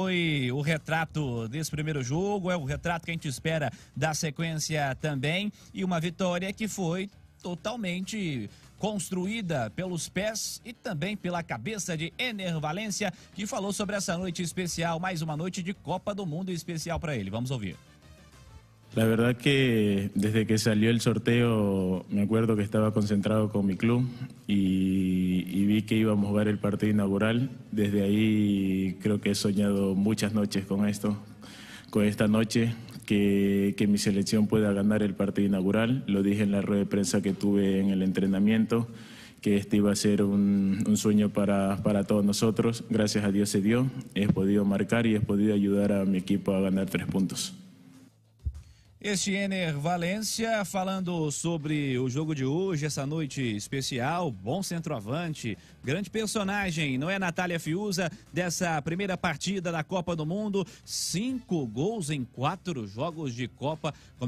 Foi o retrato desse primeiro jogo, é o retrato que a gente espera da sequência também. E uma vitória que foi totalmente construída pelos pés e também pela cabeça de Ener Valência, que falou sobre essa noite especial, mais uma noite de Copa do Mundo especial para ele. Vamos ouvir. La verdad que desde que salió el sorteo me acuerdo que estaba concentrado con mi club y, vi que íbamos a jugar el partido inaugural. Desde ahí creo que he soñado muchas noches con esto, con esta noche, que, mi selección pueda ganar el partido inaugural. Lo dije en la rueda de prensa que tuve en el entrenamiento que este iba a ser un, sueño para, todos nosotros. Gracias a Dios se dio, he podido marcar y he podido ayudar a mi equipo a ganar tres puntos. Este Ener Valência falando sobre o jogo de hoje, essa noite especial, bom centroavante, grande personagem, não é Natália Fiuza, dessa primeira partida da Copa do Mundo, cinco gols em quatro jogos de Copa. É